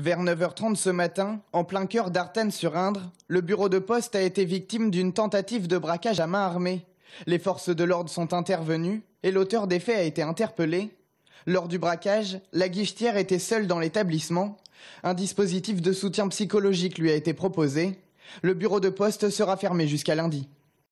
Vers 9h30 ce matin, en plein cœur d'Artennes-sur-Indre, le bureau de poste a été victime d'une tentative de braquage à main armée. Les forces de l'ordre sont intervenues et l'auteur des faits a été interpellé. Lors du braquage, la guichetière était seule dans l'établissement. Un dispositif de soutien psychologique lui a été proposé. Le bureau de poste sera fermé jusqu'à lundi.